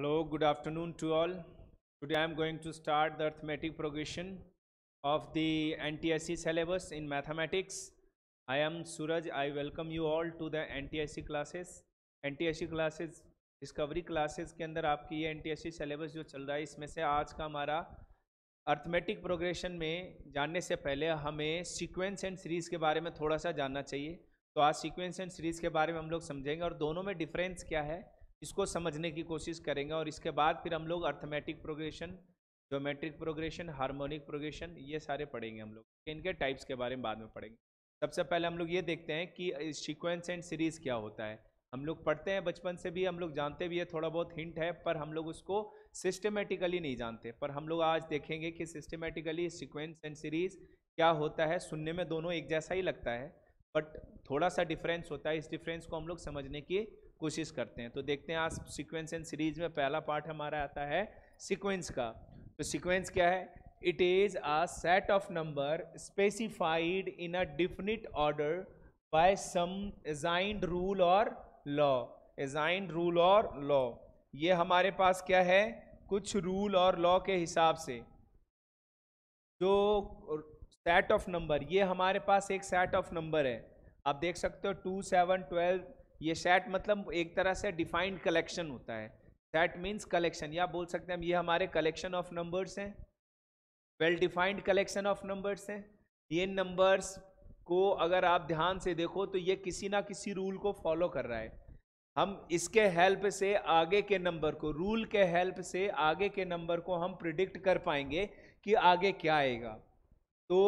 Hello, good afternoon to all. Today I am going to start the arithmetic progression of the ntsc syllabus in mathematics. I am Suraj. I welcome you all to the ntsc classes. ntsc classes discovery classes ke andar aapki ye ntsc syllabus jo chal raha hai isme se aaj ka hamara arithmetic progression में जानने से पहले हमें sequence and series के बारे में थोड़ा सा जानना चाहिए तो आज सीक्वेंस एंड सीरीज़ के बारे में हम लोग समझेंगे और दोनों में डिफरेंस क्या है इसको समझने की कोशिश करेंगे और इसके बाद फिर हम लोग arithmetic progression geometric progression harmonic progression ये सारे पढ़ेंगे हम लोग इनके टाइप्स के बारे में बाद में पढ़ेंगे सबसे पहले हम लोग ये देखते हैं कि सीक्वेंस एंड सीरीज़ क्या होता है हम लोग पढ़ते हैं बचपन से भी हम लोग जानते भी है थोड़ा बहुत हिंट है पर हम लोग उसको सिस्टमेटिकली नहीं जानते पर हम लोग आज देखेंगे कि सिस्टमेटिकली सिक्वेंस एंड सीरीज़ क्या होता है सुनने में दोनों एक जैसा ही लगता है बट थोड़ा सा डिफरेंस होता है इस डिफरेंस को हम लोग समझने की कोशिश करते हैं तो देखते हैं आज सिक्वेंस एंड सीरीज में पहला पार्ट हमारा आता है सिक्वेंस का तो सिक्वेंस क्या है it is a set of number specified in a definite order by some assigned rule और लॉ एजाइंड रूल और लॉ ये हमारे पास क्या है कुछ रूल और लॉ के हिसाब से जो सेट ऑफ नंबर ये हमारे पास एक सेट ऑफ नंबर है आप देख सकते हो टू सेवन ट्वेल्व ये सेट मतलब एक तरह से डिफाइंड कलेक्शन होता है सेट मीन्स कलेक्शन या बोल सकते हैं ये हमारे कलेक्शन ऑफ नंबर्स हैं well defined collection of numbers हैं ये नंबर्स को अगर आप ध्यान से देखो तो ये किसी ना किसी रूल को फॉलो कर रहा है हम इसके हेल्प से आगे के नंबर को रूल के हेल्प से आगे के नंबर को हम प्रिडिक्ट कर पाएंगे कि आगे क्या आएगा तो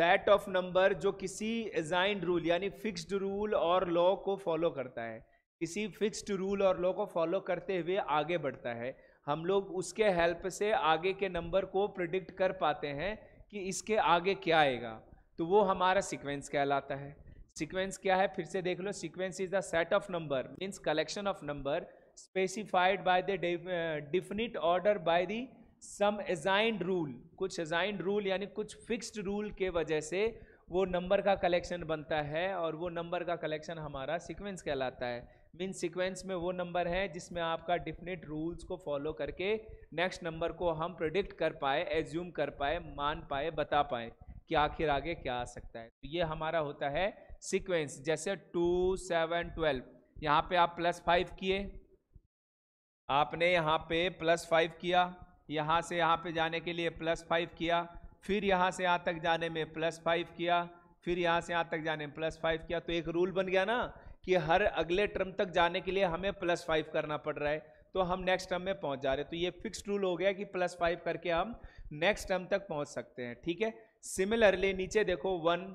सेट ऑफ नंबर जो किसी एजाइंड रूल यानी फिक्स्ड रूल और लॉ को फॉलो करता है किसी फिक्स्ड रूल और लॉ को फॉलो करते हुए आगे बढ़ता है हम लोग उसके हेल्प से आगे के नंबर को प्रिडिक्ट कर पाते हैं कि इसके आगे क्या आएगा तो वो हमारा सीक्वेंस कहलाता है सीक्वेंस क्या है फिर से देख लो sequence is the set of number means collection of number specified by the definite order by the some assigned rule कुछ एजाइंड रूल यानी कुछ फिक्स्ड रूल के वजह से वो नंबर का कलेक्शन बनता है और वो नंबर का कलेक्शन हमारा सीक्वेंस कहलाता है मीन सीक्वेंस में वो नंबर है जिसमें आपका डिफिनेट रूल्स को फॉलो करके नेक्स्ट नंबर को हम प्रोडिक्ट कर पाए एज्यूम कर पाए मान पाए बता पाए कि आखिर आगे क्या आ सकता है तो ये हमारा होता है सीक्वेंस जैसे टू सेवन ट्वेल्व यहाँ पे आप प्लस फाइव किए आपने यहाँ पे प्लस फाइव किया यहाँ से यहाँ पे जाने के लिए प्लस फाइव किया फिर यहाँ से यहाँ तक जाने में प्लस फाइव किया फिर यहाँ से यहाँ तक जाने में प्लस फाइव किया तो एक रूल बन गया ना कि हर अगले टर्म तक जाने के लिए हमें प्लस फाइव करना पड़ रहा है तो हम नेक्स्ट टर्म में पहुँच जा रहे हैं तो ये फिक्स रूल हो गया कि प्लस फाइव करके हम नेक्स्ट टर्म तक पहुँच सकते हैं ठीक है सिमिलरली नीचे देखो वन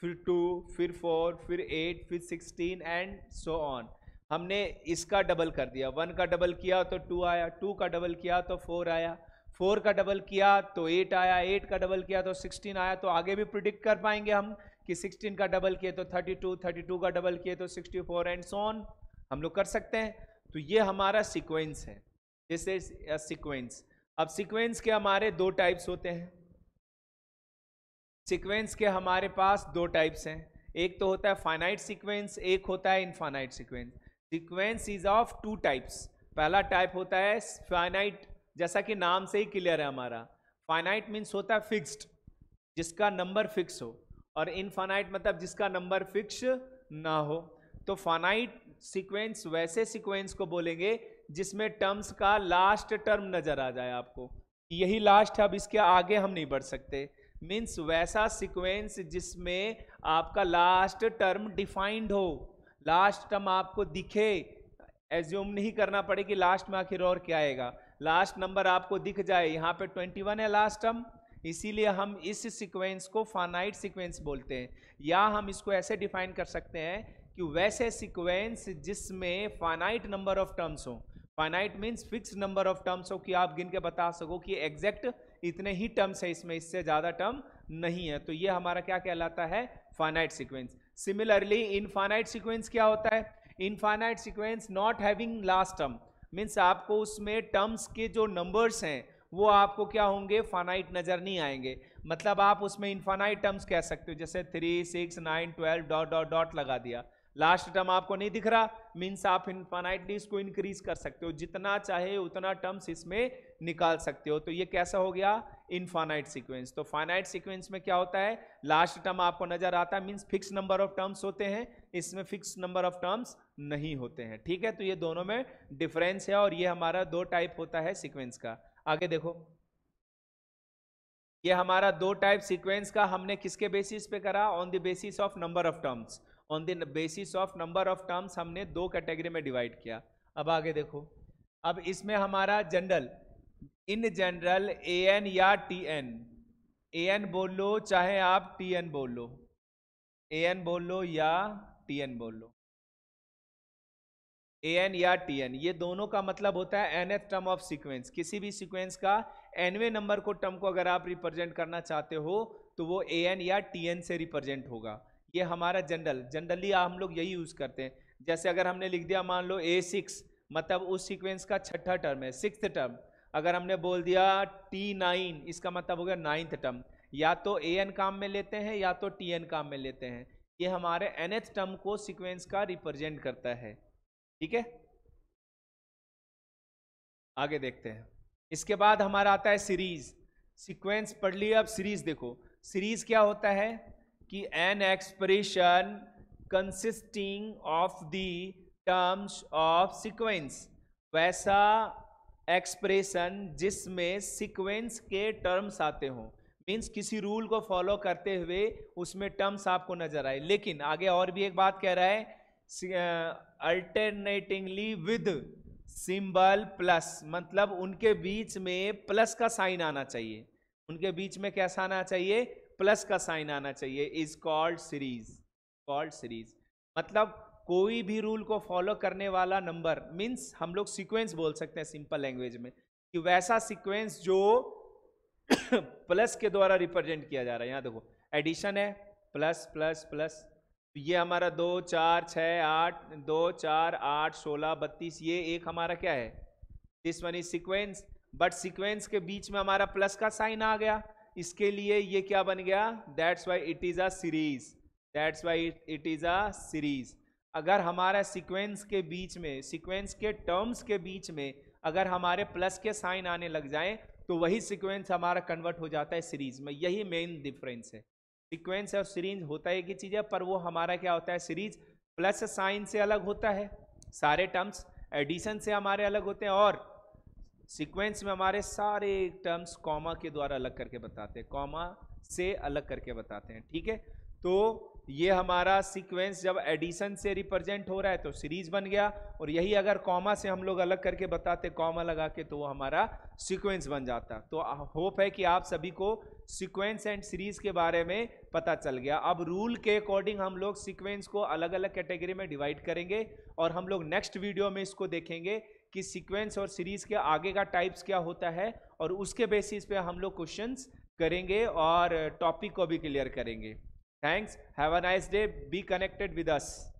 फिर टू फिर फोर फिर एट फिर सिक्सटीन एंड सो ऑन हमने इसका डबल कर दिया वन का डबल किया तो टू आया टू का डबल किया तो फोर आया फोर का डबल किया तो एट आया एट का डबल किया तो सिक्सटीन आया तो आगे भी प्रिडिक्ट कर पाएंगे हम कि सिक्सटीन का डबल किए तो थर्टी टू थर्टी टू का डबल किए तो सिक्सटी फोर एंड सोन हम लोग कर सकते हैं तो ये हमारा सिक्वेंस है दिस इज अ सिक्वेंस अब सिक्वेंस के हमारे दो टाइप्स होते हैं सिक्वेंस के हमारे पास दो टाइप्स हैं एक तो होता है फाइनाइट सिक्वेंस एक होता है infinite sequence sequence is of two types पहला टाइप होता है फाइनाइट जैसा कि नाम से ही क्लियर है हमारा फाइनाइट मीन्स होता है फिक्स्ड जिसका नंबर फिक्स हो और इनफाइनाइट मतलब जिसका नंबर फिक्स ना हो तो फाइनाइट सीक्वेंस वैसे सीक्वेंस को बोलेंगे जिसमें टर्म्स का लास्ट टर्म नज़र आ जाए आपको यही लास्ट है अब इसके आगे हम नहीं बढ़ सकते मीन्स वैसा सीक्वेंस जिसमें आपका लास्ट टर्म डिफाइंड हो लास्ट टर्म आपको दिखे एज्यूम नहीं करना पड़े कि लास्ट में आखिर और क्या आएगा लास्ट नंबर आपको दिख जाए यहाँ पे 21 है लास्ट टर्म इसीलिए हम इस सीक्वेंस को फाइनाइट सीक्वेंस बोलते हैं या हम इसको ऐसे डिफाइन कर सकते हैं कि वैसे सीक्वेंस जिसमें फाइनाइट नंबर ऑफ टर्म्स हो finite means fix number of terms हो कि आप गिन के बता सको कि एग्जैक्ट इतने ही टर्म्स है इसमें इससे ज़्यादा टर्म नहीं है तो ये हमारा क्या कहलाता है finite sequence similarly infinite sequence क्या होता है infinite sequence not having last term means आपको उसमें टर्म्स के जो नंबर्स हैं वो आपको क्या होंगे फाइनाइट नज़र नहीं आएंगे मतलब आप उसमें इनफाइनाइट टर्म्स कह सकते हो जैसे three six nine twelve dot dot dot लगा दिया लास्ट टर्म आपको नहीं दिख रहा मीन्स आप इनफाइनाइटली इसको इंक्रीज कर सकते हो जितना चाहे उतना टर्म्स इसमें निकाल सकते हो तो ये कैसा हो गया इनफाइनाइट सीक्वेंस तो फाइनाइट सीक्वेंस में क्या होता है लास्ट टर्म आपको नजर आता है means fix number of terms होते हैं इसमें फिक्स नंबर ऑफ टर्म्स नहीं होते हैं ठीक है तो ये दोनों में डिफरेंस है और ये हमारा दो टाइप होता है सिक्वेंस का आगे देखो ये हमारा दो टाइप सीक्वेंस का हमने किसके बेसिस पे करा on the basis of number of terms on the basis of number of terms हमने दो कैटेगरी में डिवाइड किया अब आगे देखो अब इसमें हमारा general in general A N या टी एन ए एन बोल लो चाहे आप टी एन बोल लो ए एन बोल लो या टी एन बोल लो ए एन या टी एन ये दोनों का मतलब होता है N th term of sequence किसी भी सीक्वेंस का एनवे नंबर को टर्म को अगर आप रिप्रेजेंट करना चाहते हो तो वो ए एन या टी एन से रिप्रेजेंट होगा ये हमारा जनरल जनरली हम लोग यही यूज़ करते हैं जैसे अगर हमने लिख दिया मान लो ए सिक्स मतलब उस सीक्वेंस का छठा टर्म है सिक्स टर्म अगर हमने बोल दिया टी नाइन इसका मतलब हो गया नाइन्थ टर्म या तो ए एन काम में लेते हैं या तो टी एन काम में लेते हैं ये हमारे एन एच टर्म को सीक्वेंस का रिप्रेजेंट करता है ठीक है आगे देखते हैं इसके बाद हमारा आता है सीरीज सीक्वेंस पढ़ लिए अब सीरीज देखो सीरीज क्या होता है कि an expression consisting of the terms of sequence वैसा एक्सप्रेशन जिसमें सीक्वेंस के टर्म्स आते हों मीन्स किसी रूल को फॉलो करते हुए उसमें टर्म्स आपको नजर आए लेकिन आगे और भी एक बात कह रहा है अल्टरनेटिंगली विद सिंबल प्लस मतलब उनके बीच में प्लस का साइन आना चाहिए उनके बीच में कैसा आना चाहिए प्लस का साइन आना चाहिए is called series called series मतलब कोई भी रूल को फॉलो करने वाला नंबर मीन्स हम लोग सीक्वेंस बोल सकते हैं सिंपल लैंग्वेज में कि वैसा सीक्वेंस जो प्लस के द्वारा रिप्रेजेंट किया जा रहा है यहाँ देखो एडिशन है प्लस प्लस प्लस ये हमारा दो चार छः आठ दो चार आठ सोलह बत्तीस ये एक हमारा क्या है this one is sequence but sequence के बीच में हमारा प्लस का साइन आ गया इसके लिए ये क्या बन गया that's why it is a series that's why it is a series अगर हमारा सीक्वेंस के बीच में सीक्वेंस के टर्म्स के बीच में अगर हमारे प्लस के साइन आने लग जाए तो वही सीक्वेंस हमारा कन्वर्ट हो जाता है सीरीज में यही मेन डिफरेंस है सीक्वेंस और सीरीज होता है एक ही चीज़ है पर वो हमारा क्या होता है सीरीज प्लस साइन से अलग होता है सारे टर्म्स एडिशन से हमारे अलग होते हैं और सीक्वेंस में हमारे सारे टर्म्स कॉमा के द्वारा अलग करके बताते हैं कॉमा से अलग करके बताते हैं ठीक है तो ये हमारा सीक्वेंस जब एडिशन से रिप्रेजेंट हो रहा है तो सीरीज बन गया और यही अगर कॉमा से हम लोग अलग करके बताते कॉमा लगा के तो वो हमारा सीक्वेंस बन जाता तो होप है कि आप सभी को सीक्वेंस एंड सीरीज के बारे में पता चल गया अब रूल के अकॉर्डिंग हम लोग सीक्वेंस को अलग अलग कैटेगरी में डिवाइड करेंगे और हम लोग नेक्स्ट वीडियो में इसको देखेंगे कि सिक्वेंस और सीरीज के आगे का टाइप्स क्या होता है और उसके बेसिस पर हम लोग क्वेश्चन करेंगे और टॉपिक को भी क्लियर करेंगे Thanks. Have a nice day. Be connected with us.